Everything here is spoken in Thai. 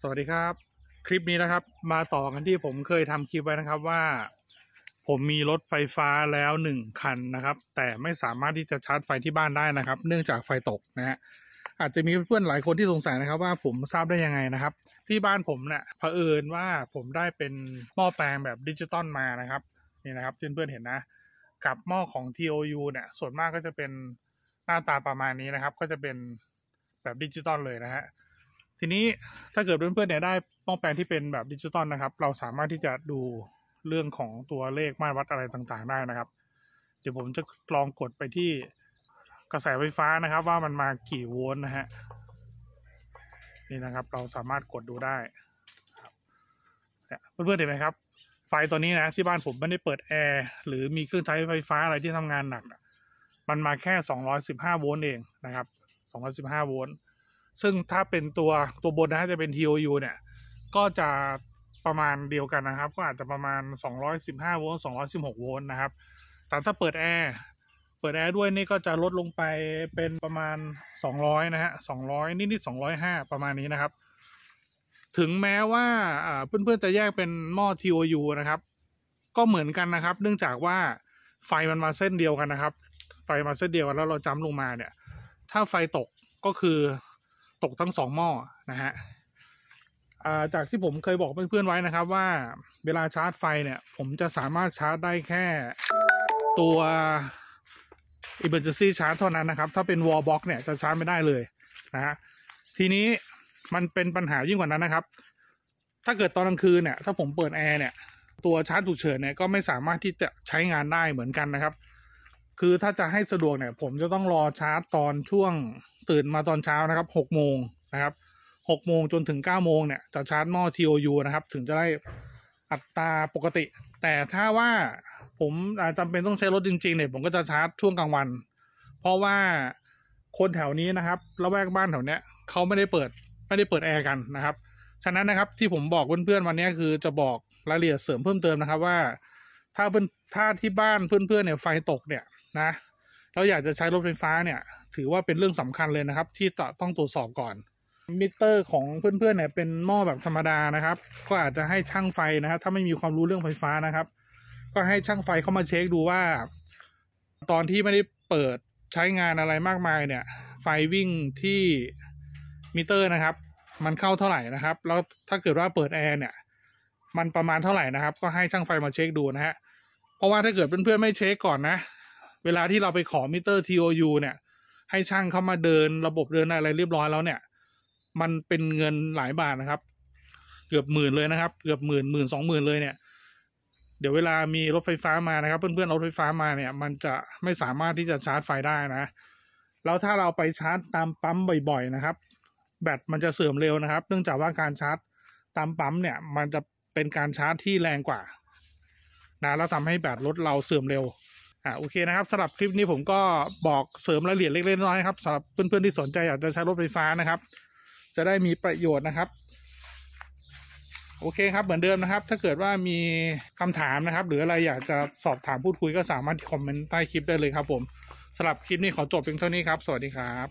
สวัสดีครับ คลิปนี้นะครับ มาต่อกันที่ผมเคยทำคลิปไว้ นะครับว่า ผมมีรถไฟฟ้าแล้วหนึ่งคันนะครับ แต่ไม่สามารถที่จะชาร์จไฟที่บ้านได้นะครับ เนื่องจากไฟตกนะฮะ อาจจะมีเพื่อนหลายคนที่สงสัยนะครับ ว่าผมทราบได้ยังไงนะครับ ที่บ้านผมเนะี่ยเผอิญว่าผมได้เป็นหม้อแปลงแบบดิจิตอลมานะครับ นี่นะครับเพื่อนเพื่อนเห็นนะกับหม้อของ TOU เนี่ย ส่วนมากก็จะเป็นหน้าตาประมาณนี้นะครับ ก็จะเป็นแบบดิจิตอลเลยนะฮะทีนี้ถ้าเกิดเพื่อนๆเนี่ยได้ป้องแปลงที่เป็นแบบดิจิตอลนะครับ เราสามารถที่จะดูเรื่องของตัวเลขมาตรวัดอะไรต่างๆได้นะครับ เดี๋ยวผมจะลองกดไปที่กระแสไฟฟ้านะครับ ว่ามันมากี่โวลต์นะฮะนี่นะครับ เราสามารถกดดูได้เพื่อนๆเห็นไหมครับ ไฟตัวนี้นะที่บ้านผมไม่ได้เปิดแอร์หรือมีเครื่องใช้ไฟฟ้าอะไรที่ทำงานหนักมันมาแค่ 215 โวลต์เองนะครับ 215 โวลต์ซึ่งถ้าเป็นตัวตัวบนนะจะเป็น TOU เนี่ย ก็จะประมาณเดียวกันนะครับ ก็อาจจะประมาณ215โวลต์216โวลต์นะครับ แต่ถ้าเปิดแอร์เปิดแอร์ด้วยนี่ก็จะลดลงไปเป็นประมาณ200นะฮะ200นิดๆ205ประมาณนี้นะครับ ถึงแม้ว่าเพื่อนๆจะแยกเป็นหม้อ TOU นะครับ ก็เหมือนกันนะครับ เนื่องจากว่าไฟมันมาเส้นเดียวกันนะครับ ไฟมาเส้นเดียวกันแล้วเราจ้ำลงมาเนี่ย ถ้าไฟตกก็คือตกทั้งสองหม้อนะฮะ จากที่ผมเคยบอกเพื่อนๆไว้นะครับว่าเวลาชาร์จไฟเนี่ย ผมจะสามารถชาร์จได้แค่ตัว emergency charge เท่านั้นนะครับถ้าเป็น wall box เนี่ยจะชาร์จไม่ได้เลยนะฮะทีนี้มันเป็นปัญหายิ่งกว่านั้นนะครับ ถ้าเกิดตอนกลางคืนเนี่ยถ้าผมเปิดแอร์เนี่ย ตัวชาร์จถูกเฉินเนี่ยก็ไม่สามารถที่จะใช้งานได้เหมือนกันนะครับคือถ้าจะให้สะดวกเนี่ย ผมจะต้องรอชาร์จตอนช่วงตื่นมาตอนเช้านะครับ6โมงนะครับ6โมงจนถึง9โมงเนี่ยจะชาร์จหม้อ TOU นะครับถึงจะได้อัตราปกติ แต่ถ้าว่าผมจำเป็นต้องใช้รถจริงๆเนี่ยผมก็จะชาร์จช่วงกลางวัน เพราะว่าคนแถวนี้นะครับละแวกบ้านแถวเนี้ยเขาไม่ได้เปิดไม่ได้เปิดแอร์กันนะครับ ฉะนั้นนะครับที่ผมบอกเพื่อนๆวันนี้คือจะบอกรายละเอียดเสริมเพิ่มเติมนะครับว่าถ้าเพื่อนถ้าที่บ้านเพื่อนๆเนี่ยไฟตกเนี่ยนะ เราอยากจะใช้รถไฟฟ้าเนี่ย ถือว่าเป็นเรื่องสำคัญเลยนะครับ ที่ต้องตรวจสอบก่อนมิเตอร์ของเพื่อนๆเนี่ยเป็นหม้อแบบธรรมดานะครับ ก็อาจจะให้ช่างไฟนะครับถ้าไม่มีความรู้เรื่องไฟฟ้านะครับ ก็ให้ช่างไฟเข้ามาเช็คดูว่า ตอนที่ไม่ได้เปิดใช้งานอะไรมากมายเนี่ย ไฟวิ่งที่มิเตอร์นะครับ มันเข้าเท่าไหร่นะครับ แล้วถ้าเกิดว่าเปิดแอร์เนี่ย มันประมาณเท่าไหร่นะครับ ก็ให้ช่างไฟมาเช็คดูนะฮะเพราะว่าถ้าเกิดเเพื่อนๆ ไม่เช็คก่อนนะเวลาที่เราไปขอมิเตอร์ TOU เนี่ย ให้ช่างเข้ามาเดินระบบเดินอะไรเรียบร้อยแล้วเนี่ย มันเป็นเงินหลายบาทนะครับ เกือบหมื่นเลยนะครับ เกือบหมื่นหมื่นสองหมื่นเลยเนี่ยเดี๋ยวเวลามีรถไฟฟ้ามานะครับ เพื่อนๆ รถไฟฟ้ามาเนี่ย มันจะไม่สามารถที่จะชาร์จไฟได้นะ แล้วถ้าเราไปชาร์จตามปั๊มบ่อยๆนะครับแบตมันจะเสื่อมเร็วนะครับ เนื่องจากว่าการชาร์จตามปั๊มเนี่ย มันจะเป็นการชาร์จที่แรงกว่านะแล้วทำให้แบตรถเราเสื่อมเร็ว อ่าโอเคนะครับสำหรับคลิปนี้ผมก็บอกเสริมรายละเอียดเล็กๆน้อยๆครับสำหรับเพื่อนๆที่สนใจอยากจะใช้รถไฟฟ้านะครับ จะได้มีประโยชน์นะครับ โอเคครับ เหมือนเดิมนะครับ ถ้าเกิดว่ามีคำถามนะครับ หรืออะไรอยากจะสอบถามพูดคุยก็สามารถคอมเมนต์ใต้คลิปได้เลยครับ ผมสำหรับคลิปนี้ขอจบเพียงเท่านี้ครับ สวัสดีครับ